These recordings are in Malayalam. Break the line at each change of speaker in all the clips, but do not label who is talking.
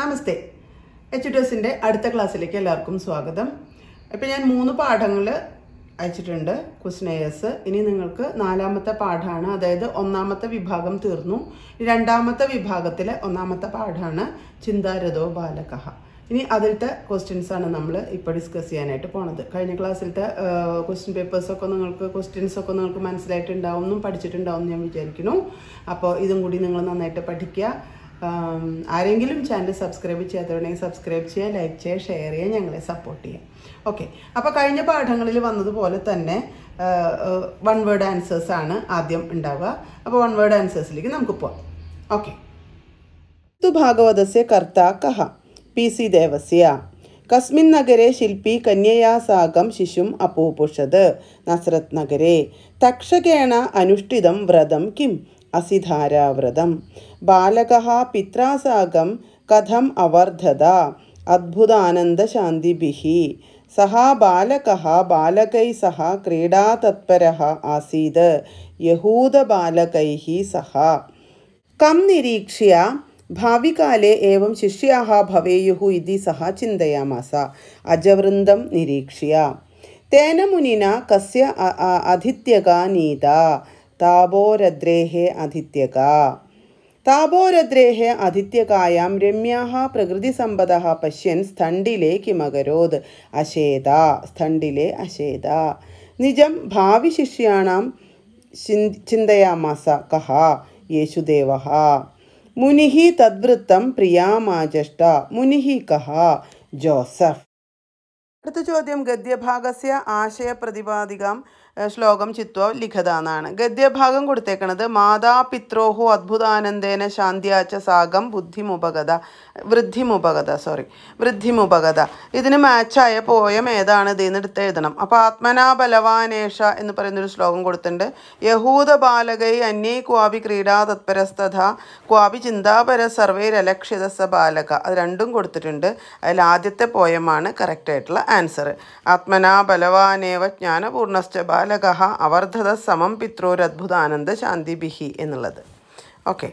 നമസ്തേ എച്ച് ഡോസിൻ്റെ അടുത്ത ക്ലാസ്സിലേക്ക് എല്ലാവർക്കും സ്വാഗതം ഇപ്പം ഞാൻ മൂന്ന് പാഠങ്ങൾ അയച്ചിട്ടുണ്ട് ക്വസ്റ്റനേഴ്സ് ഇനി നിങ്ങൾക്ക് നാലാമത്തെ പാഠമാണ് അതായത് ഒന്നാമത്തെ വിഭാഗം തീർന്നു രണ്ടാമത്തെ വിഭാഗത്തിലെ ഒന്നാമത്തെ പാഠമാണ് ചിന്താരഥോ ബാലകഹ ഇനി അതിലത്തെ ക്വസ്റ്റ്യൻസാണ് നമ്മൾ ഇപ്പോൾ ഡിസ്കസ് ചെയ്യാനായിട്ട് പോണത് കഴിഞ്ഞ ക്ലാസ്സിലത്തെ ക്വസ്റ്റ്യൻ പേപ്പേഴ്സൊക്കെ നിങ്ങൾക്ക് ക്വസ്റ്റ്യൻസൊക്കെ നിങ്ങൾക്ക് മനസ്സിലായിട്ടുണ്ടാവും എന്നും പഠിച്ചിട്ടുണ്ടാവും എന്ന് ഞാൻ വിചാരിക്കുന്നു അപ്പോൾ ഇതും കൂടി നിങ്ങൾ നന്നായിട്ട് പഠിക്കുക ആരെങ്കിലും ചാനൽ സബ്സ്ക്രൈബ് ചെയ്യാത്തവരുണ്ടെങ്കിൽ സബ്സ്ക്രൈബ് ചെയ്യുക ലൈക്ക് ചെയ്യുക ഷെയർ ചെയ്യുക ഞങ്ങളെ സപ്പോർട്ട് ചെയ്യുക ഓക്കെ അപ്പോൾ കഴിഞ്ഞ പാഠങ്ങളിൽ വന്നതുപോലെ തന്നെ വൺ വേർഡ് ആൻസേഴ്സ് ആണ് ആദ്യം ഉണ്ടാവുക അപ്പോൾ വൺ വേർഡ് ആൻസേഴ്സിലേക്ക് നമുക്ക് പോവാം ഓക്കെ ഭാഗവതസ്യ കർത്ത കഹ പി സി ദേവസ്യ കസ്മിൻ നഗരെ ശില്പി കന്യയാ സാകം ശിശും അപൂപുഷത് നസ്രത് നഗരെ തക്ഷകേണ അനുഷ്ഠിതം വ്രതം കിം അസിധാരാവ്രതം ബാലക പിത്രാസാകം കഥം അവർദ്ധത അദ്ഭുതാനന്ദശാന്തിഭിः सः बालकः बालकैः सह क्रीडातत्परः आसीत् यहूदबालकैः सह कं निरीक्ष्य ഭാവികാലേ ഏവം ശിഷ്യാ ഭവേയു ഇതി സഹ ചിന്തയാമാസ അജവൃന്ദം നിരീക്ഷ്യ തേന മുനിന കസ്യ അതിഥ്യക നീത താപോരദ്രേഹേ അതിഥ്യക താപോരദ്രേഹ അതിഥ്യകായാം രമ്യാ പ്രകൃതിസമ്പദ പശ്യൻ സ്ഥണ്ടിലേ കിമകരോത് അശേത സ്ഥണ്ടിലെ അശേത നിജം ഭാവി ശിഷ്യാണാം ചിന്തയാമാസ കഹ യേശുദേവ മുനിഃ തദ്വൃത്തം പ്രിയാമാചഷ്ട മുനിഃ കഹ ജോസഫ് അടുത്ത ചോദ്യം ഗദ്യഭാഗസ്യ ആശയപ്രതിപാദികം ശ്ലോകം ചിത്വ ലിഖത എന്നാണ് ഗദ്യഭാഗം കൊടുത്തേക്കണത് മാതാപിത്രോഹു അത്ഭുതാനന്ദേന ശാന്തിയാച്ച സാഗം ബുദ്ധിമുപകത വൃദ്ധിമുപകത സോറി വൃദ്ധിമുപകത ഇതിന് മാച്ചായ പോയം ഏതാണ് ഇതെന്ന് എടുത്ത് എഴുതണം അപ്പോൾ ആത്മനാ ബലവാനേഷ എന്ന് പറയുന്നൊരു ശ്ലോകം കൊടുത്തിട്ടുണ്ട് യഹൂദ ബാലകൈ അന്യേ ക്വാപി ക്രീഡാ തത്പരസ്തഥ ക്വാപി ചിന്താപര സർവൈരലക്ഷിത ബാലക അത് രണ്ടും കൊടുത്തിട്ടുണ്ട് അതിൽ ആദ്യത്തെ പോയമാണ് കറക്റ്റായിട്ടുള്ള ആൻസർ ആത്മനാ ബലവാനേവ ജ്ഞാനപൂർണ്ണശ്ച ബാല ബാലക അവർദ്ധത സമം ശാന്തി ബിഹി എന്നുള്ളത് ഓക്കെ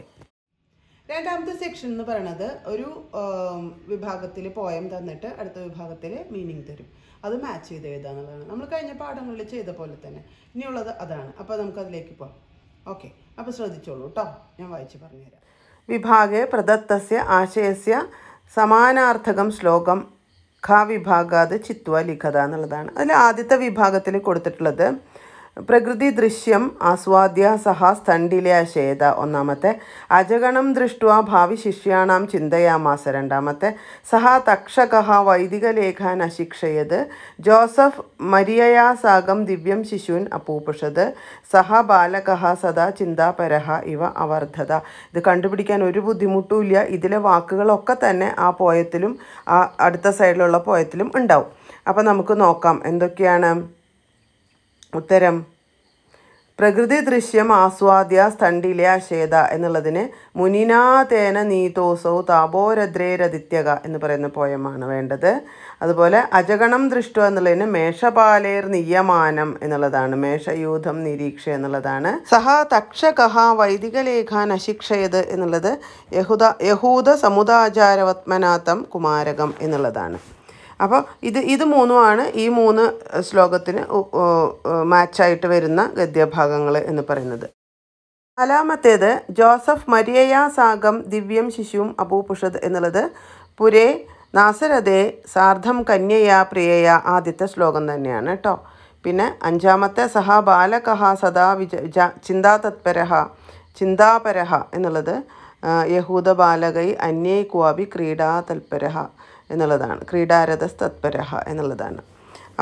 രണ്ടാമത്തെ സെക്ഷൻ എന്ന് പറയുന്നത് ഒരു വിഭാഗത്തിൽ പോയം തന്നിട്ട് അടുത്ത വിഭാഗത്തിൽ മീനിങ് തരും അത് മാച്ച് ചെയ്ത് എഴുതുക എന്നുള്ളതാണ് നമ്മൾ കഴിഞ്ഞ പാഠങ്ങളിൽ ചെയ്ത പോലെ തന്നെ ഇനിയുള്ളത് അതാണ് അപ്പോൾ നമുക്കതിലേക്ക് പോകാം ഓക്കെ അപ്പോൾ ശ്രദ്ധിച്ചോളൂ കേട്ടോ ഞാൻ വായിച്ച് പറഞ്ഞുതരാം വിഭാഗെ പ്രദത്തസ്യ ആശയസ്യ സമാനാർത്ഥകം ശ്ലോകം ഖ വിഭാഗാത് ചിത്വ ലിഖത എന്നുള്ളതാണ് അതിൽ ആദ്യത്തെ വിഭാഗത്തിൽ കൊടുത്തിട്ടുള്ളത് പ്രകൃതി ദൃശ്യം ആസ്വാദ്യ സഹ സ്തണ്ടിലെ അശേത ഒന്നാമത്തെ അജഗണം ദൃഷ്ട്വാ ഭാവി ശിഷ്യാണാം ചിന്തയാമാസ രണ്ടാമത്തെ സഹ തക്ഷക വൈദികലേഖാൻ അശിക്ഷയത് ജോസഫ് മരിയയാ സാഗം ദിവ്യം ശിശുൻ അപൂപുഷത് സഹ ബാലക സദാ ചിന്താപരഹ ഇവ അവർദ്ധത ഇത് കണ്ടുപിടിക്കാൻ ഒരു ബുദ്ധിമുട്ടുമില്ല ഇതിലെ വാക്കുകളൊക്കെ തന്നെ ആ പോയത്തിലും ആ അടുത്ത സൈഡിലുള്ള പോയത്തിലും ഉണ്ടാവും അപ്പോൾ നമുക്ക് നോക്കാം എന്തൊക്കെയാണ് ഉത്തരം പ്രകൃതി ദൃശ്യം ആസ്വാദ്യ സ്തണ്ടിലെ ശ്വേത എന്നുള്ളതിന് മുനിനാതേന നീതോസൗ താപോരദ്രേരദിത്യക എന്ന് പറയുന്ന പോയമാണ് വേണ്ടത് അതുപോലെ അജഗണം ദൃഷ്ട എന്നുള്ളതിന് മേഷപാലേർ നിയമാനം എന്നുള്ളതാണ് മേഷയൂഥം നിരീക്ഷ എന്നുള്ളതാണ് സഹ തക്ഷകഹ വൈദികലേഖാൻ അശിക്ഷയത് എന്നുള്ളത് യഹൂദ യഹൂദ സമുദാചാരവത്മനാഥം കുമാരകം എന്നുള്ളതാണ് അപ്പോൾ ഇത് ഇത് മൂന്നുമാണ് ഈ മൂന്ന് ശ്ലോകത്തിന് മാച്ചായിട്ട് വരുന്ന ഗദ്യഭാഗങ്ങൾ എന്ന് പറയുന്നത് നാലാമത്തേത് ജോസഫ് മരിയയാ സാഗം ദിവ്യം ശിശുവും അപൂപുഷത് എന്നുള്ളത് പുരേ നാസരതേ സാർദ്ധം കന്യയാ പ്രിയയാ ആദ്യത്തെ ശ്ലോകം തന്നെയാണ് കേട്ടോ പിന്നെ അഞ്ചാമത്തെ സഹ ബാലകഹ സദാ വിജ വിജ ചിന്താതത്പരഹ ചിന്താപരഹ എന്നുള്ളത് യഹൂദ ബാലകൈ അന്യേ ക്വാബി ക്രീഡാ തൽപരഹ എന്നുള്ളതാണ് ക്രീഡാരഥ തത്പരഹ എന്നുള്ളതാണ്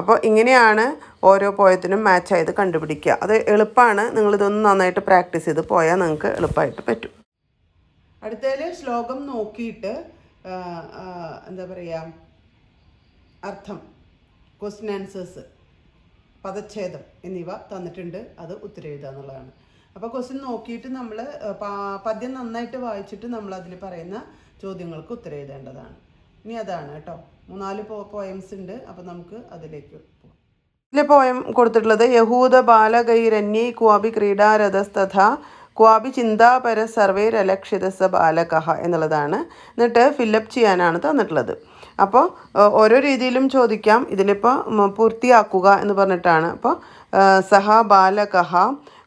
അപ്പോൾ ഇങ്ങനെയാണ് ഓരോ പോയത്തിനും മാച്ച് ആയത് കണ്ടുപിടിക്കുക അത് എളുപ്പമാണ് നിങ്ങളിതൊന്ന് നന്നായിട്ട് പ്രാക്ടീസ് ചെയ്ത് പോയാൽ നിങ്ങൾക്ക് എളുപ്പമായിട്ട് പറ്റും അടുത്തതിൽ ശ്ലോകം നോക്കിയിട്ട് എന്താ പറയുക അർത്ഥം ക്വസ്റ്റ്യൻ ആൻസേഴ്സ് പദച്ഛേദം എന്നിവ തന്നിട്ടുണ്ട് അത് ഉത്തരവിടുക എന്നുള്ളതാണ് അപ്പോൾ ക്വസ്റ്റ്യൻ നോക്കിയിട്ട് നമ്മൾ പദ്യം നന്നായിട്ട് വായിച്ചിട്ട് നമ്മൾ അതിൽ പറയുന്ന ചോദ്യങ്ങൾക്ക് ഉത്തരവിതേണ്ടതാണ് ഇനി അതാണ് കേട്ടോ മൂന്നാല് പോയംസ് ഉണ്ട് അപ്പോൾ നമുക്ക് അതിലേക്ക് പോകാം ഇതിലെ പോയം കൊടുത്തിട്ടുള്ളത് യഹൂദ ബാലകൈരന്യ ക്വാബി ക്രീഡാരഥസ്തഥ ക്വാബി ചിന്താപര സർവേരലക്ഷിതസ ബാലകഹ എന്നുള്ളതാണ് എന്നിട്ട് ഫില്ലപ്പ് ചെയ്യാനാണ് തന്നിട്ടുള്ളത് അപ്പോൾ ഓരോ രീതിയിലും ചോദിക്കാം ഇതിലിപ്പോൾ പൂർത്തിയാക്കുക എന്ന് പറഞ്ഞിട്ടാണ് അപ്പോൾ സഹ ബാലകഹ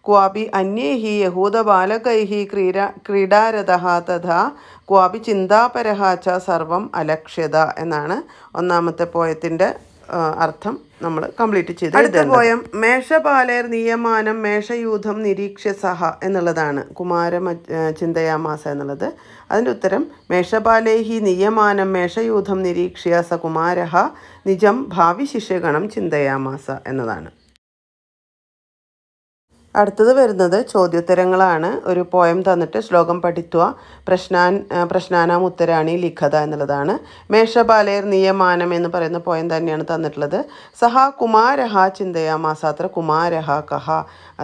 ക്വാബി അന്യേഹി യഹൂദ ബാലകൈഹി ക്രീഡ ക്രീഡാരഥ തഥാ ക്വാപി ചിന്താപരഹാച്ച സർവം അലക്ഷ്യത എന്നാണ് ഒന്നാമത്തെ പോയത്തിൻ്റെ അർത്ഥം നമ്മൾ കംപ്ലീറ്റ് ചെയ്ത് അടുത്ത പോയം മേഷപാലയർ നിയമാനം മേഷയൂഥം നിരീക്ഷ സഹ എന്നുള്ളതാണ് കുമാര ചിന്തയാമാസ എന്നുള്ളത് അതിൻ്റെ ഉത്തരം മേഷപാലേഹി നിയമാനം മേഷയൂഥം നിരീക്ഷ്യ സ കുമാരഹ നിജം ഭാവി ശിഷ്യഗണം ചിന്തയാമാസ എന്നതാണ് അടുത്തത് വരുന്നത് ചോദ്യോത്തരങ്ങളാണ് ഒരു പോയം തന്നിട്ട് ശ്ലോകം പഠിത്വ പ്രശ്നാൻ പ്രശ്നാനാം ഉത്തരാണി ലിഖത എന്നുള്ളതാണ് മേഷബാലയർ നിയമാനം എന്ന് പറയുന്ന പോയം തന്നെയാണ് തന്നിട്ടുള്ളത് സഹ കുമാരഹ ചിന്തയാമാസ അത്ര കുമാരഹ കഹ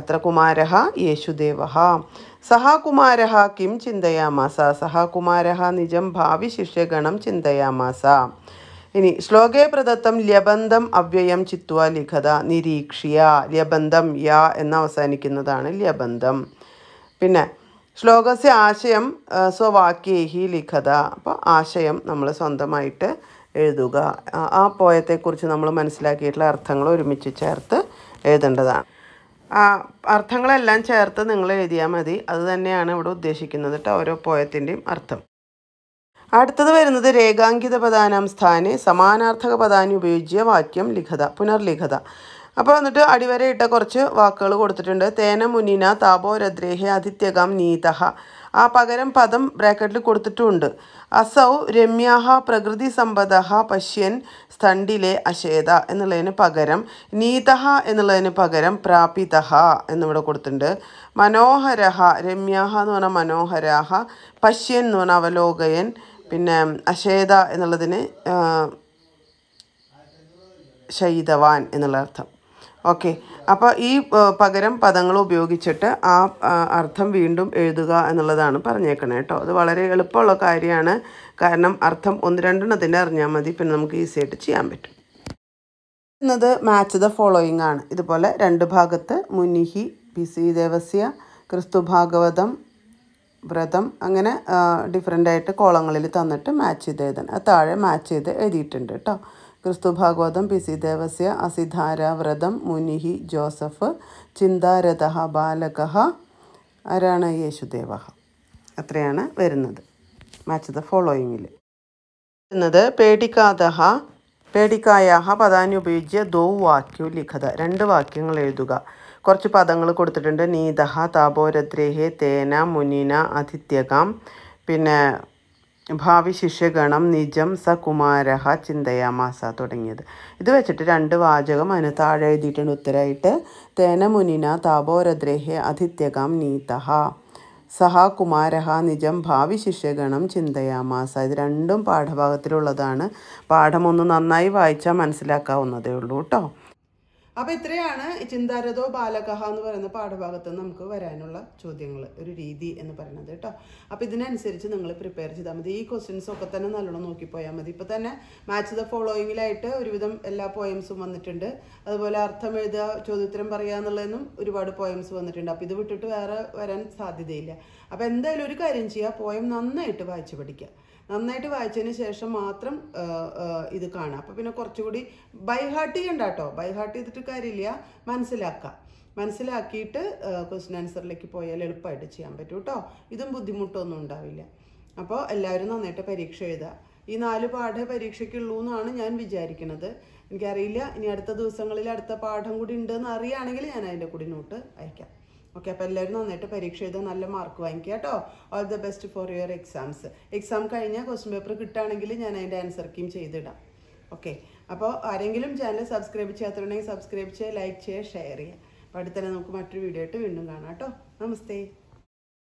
അത്ര കുമാരഹ യേശുദേവ സഹ കുമാരഹ കിം ചിന്തയാമാസ സഹ കുമാരഹ നിജം ഭാവി ശിഷ്യഗണം ചിന്തയാമാസ ഇനി ശ്ലോകേ പ്രദത്തം ലബന്ധം അവ്യയം ചിത്വ ലിഖത നിരീക്ഷ്യ ലബന്ധം യ എന്ന് അവസാനിക്കുന്നതാണ് ലബന്ധം പിന്നെ ശ്ലോകസ്യ ആശയം സ്വവാക്യേഹി ലിഖത അപ്പോൾ ആശയം നമ്മൾ സ്വന്തമായിട്ട് എഴുതുക ആ പോയത്തെക്കുറിച്ച് നമ്മൾ മനസ്സിലാക്കിയിട്ടുള്ള അർത്ഥങ്ങൾ ഒരുമിച്ച് ചേർത്ത് എഴുതേണ്ടതാണ് അർത്ഥങ്ങളെല്ലാം ചേർത്ത് നിങ്ങൾ എഴുതിയാൽ മതി അത് തന്നെയാണ് ഇവിടെ ഉദ്ദേശിക്കുന്നത് കേട്ടോ ഓരോ പോയത്തിൻ്റെയും അർത്ഥം അടുത്തത് വരുന്നത് രേഖാങ്കിത പദാനാം സ്ഥാനെ സമാനാർത്ഥക പദാനി ഉപയോഗിച്ച വാക്യം ലിഖത പുനർലിഖത അപ്പോൾ എന്നിട്ട് അടിവരയിട്ട കുറച്ച് വാക്കുകൾ കൊടുത്തിട്ടുണ്ട് തേന മുനിന താപോരദ്രേഹെ ആദിത്യകാം നീതഹ ആ പകരം പദം ബ്രാക്കറ്റിൽ കൊടുത്തിട്ടുമുണ്ട് അസൗ രമ്യാഹ പ്രകൃതി സമ്പദ പശ്യൻ സ്തണ്ടിലെ അശേത എന്നുള്ളതിന് പകരം നീതഹ എന്നുള്ളതിന് പകരം പ്രാപിതഹ എന്നിവിടെ കൊടുത്തിട്ടുണ്ട് മനോഹരഹ രമ്യാഹ എന്ന് പറഞ്ഞാൽ മനോഹരാഹ പശ്യൻ എന്ന് പറഞ്ഞാൽ അവലോകയൻ പിന്നെ അശേത എന്നുള്ളതിന് ശൈതവാൻ എന്നുള്ള അർത്ഥം ഓക്കെ അപ്പോൾ ഈ പകരം പദങ്ങൾ ഉപയോഗിച്ചിട്ട് ആ അർത്ഥം വീണ്ടും എഴുതുക എന്നുള്ളതാണ് പറഞ്ഞേക്കണേ കേട്ടോ അത് വളരെ എളുപ്പമുള്ള കാര്യമാണ് കാരണം അർത്ഥം ഒന്ന് രണ്ടെണ്ണത്തിൻ്റെ അറിഞ്ഞാൽ മതി പിന്നെ നമുക്ക് ഈസി ആയിട്ട് ചെയ്യാൻ പറ്റും എന്നത് മാച്ച് ദ ഫോളോയിങ് ആണ് ഇതുപോലെ രണ്ട് ഭാഗത്ത് മുനിഹി പി സി ദേവസ്യ ക്രിസ്തു ഭാഗവതം വ്രതം അങ്ങനെ ഡിഫറെൻ്റായിട്ട് കോളങ്ങളിൽ തന്നിട്ട് മാച്ച് ചെയ്ത് എഴുതണം താഴെ മാച്ച് ചെയ്ത് എഴുതിയിട്ടുണ്ട് കേട്ടോ ക്രിസ്തു ഭാഗവതം പി സി ദേവസ്യ അസിധാര വ്രതം മുനിഹി ജോസഫ് ചിന്താരഥ ബാലക ആരാണ് യേശുദേവ അത്രയാണ് വരുന്നത് മാച്ച് ദ ഫോളോയിങ്ങിൽ വരുന്നത് പേടിക്കാതഹ പേടിക്കായാഹ പദാനി ദോ വാക്യു ലിഖത രണ്ട് വാക്യങ്ങൾ എഴുതുക കുറച്ച് പദങ്ങൾ കൊടുത്തിട്ടുണ്ട് നീതഹ താപോരദ്രേഹേ തേന മുനിന അതിഥ്യകാം പിന്നെ ഭാവി ശിഷ്യഗണം നിജം സ കുമാരഹ ചിന്തയാമാസ തുടങ്ങിയത് ഇത് വെച്ചിട്ട് രണ്ട് വാചകം അതിന് താഴെ എഴുതിയിട്ടുണ്ട് ഉത്തരമായിട്ട് തേന മുനിന താപോരദ്രേഹെ അതിഥ്യകാം നീതഹ സഹ കുമാരഹ നിജം ഭാവി ശിഷ്യഗണം ചിന്തയാമാസ ഇത് രണ്ടും പാഠഭാഗത്തിലുള്ളതാണ് പാഠമൊന്ന് നന്നായി വായിച്ചാൽ മനസ്സിലാക്കാവുന്നതേ ഉള്ളൂ കേട്ടോ അപ്പൊ ഇത്രയാണ് ചിന്താരഥോ ബാലകഹ എന്ന് പറയുന്ന പാഠഭാഗത്ത് നമുക്ക് വരാനുള്ള ചോദ്യങ്ങൾ ഒരു രീതി എന്ന് പറയുന്നത് കേട്ടോ അപ്പൊ ഇതിനനുസരിച്ച് നിങ്ങൾ പ്രിപ്പയർ ചെയ്താൽ മതി ഈ ക്വസ്റ്റ്യൻസ് ഒക്കെ തന്നെ നല്ലോണം നോക്കിപ്പോയാൽ മതി ഇപ്പൊ തന്നെ മാച്ച് ദ ഫോളോയിങ്ങിലായിട്ട് ഒരുവിധം എല്ലാ പോയംസും വന്നിട്ടുണ്ട് അതുപോലെ അർത്ഥം എഴുതുക ചോദ്യോത്തരം പറയുക എന്നുള്ളതിനും ഒരുപാട് പോയംസ് വന്നിട്ടുണ്ട് അപ്പൊ ഇത് വിട്ടിട്ട് വേറെ വരാൻ സാധ്യതയില്ല അപ്പൊ എന്തായാലും ഒരു കാര്യം ചെയ്യുക പോയം നന്നായിട്ട് വായിച്ചു പഠിക്കുക നന്നായിട്ട് വായിച്ചതിന് ശേഷം മാത്രം ഇത് കാണുക അപ്പോൾ പിന്നെ കുറച്ചുകൂടി ബൈഹാർട്ട് ചെയ്യണ്ട കേട്ടോ ബൈഹാർട്ട് ചെയ്തിട്ട് കാര്യമില്ല മനസ്സിലാക്കുക മനസ്സിലാക്കിയിട്ട് ക്വസ്റ്റ്യൻ ആൻസറിലേക്ക് പോയാൽ എളുപ്പമായിട്ട് ചെയ്യാൻ പറ്റും കേട്ടോ ഇതും ബുദ്ധിമുട്ടൊന്നും ഉണ്ടാവില്ല അപ്പോൾ എല്ലാവരും നന്നായിട്ട് പരീക്ഷ എഴുതുക ഈ നാല് പാഠ പരീക്ഷയ്ക്കുള്ളൂ എന്നാണ് ഞാൻ വിചാരിക്കുന്നത് എനിക്കറിയില്ല ഇനി അടുത്ത ദിവസങ്ങളിൽ അടുത്ത പാഠം കൂടി ഉണ്ടെന്ന് അറിയുകയാണെങ്കിൽ ഞാൻ അതിൻ്റെ കൂടി നോട്ട് അയക്കാം ഓക്കെ അപ്പോൾ എല്ലാവരും നന്നായിട്ട് പരീക്ഷ എഴുതാൻ നല്ല മാർക്ക് വാങ്ങിക്കുക കേട്ടോ all the best for your exams exam കഴിഞ്ഞാൽ ക്വസ്റ്റ്യൻ പേപ്പർ കിട്ടുകയാണെങ്കിൽ ഞാൻ അതിൻ്റെ ആൻസർ കീം ചെയ്തിടാം ഓക്കെ അപ്പോൾ ആരെങ്കിലും ചാനൽ സബ്സ്ക്രൈബ് ചെയ്യാത്തവരുണ്ടെങ്കിൽ സബ്സ്ക്രൈബ് ചെയ്യുക ലൈക്ക് ചെയ്യുക ഷെയർ ചെയ്യുക അപ്പോൾ അടുത്തന്നെ നമുക്ക് മറ്റൊരു വീഡിയോ ആയിട്ട് വീണ്ടും കാണാം കേട്ടോ നമസ്തേ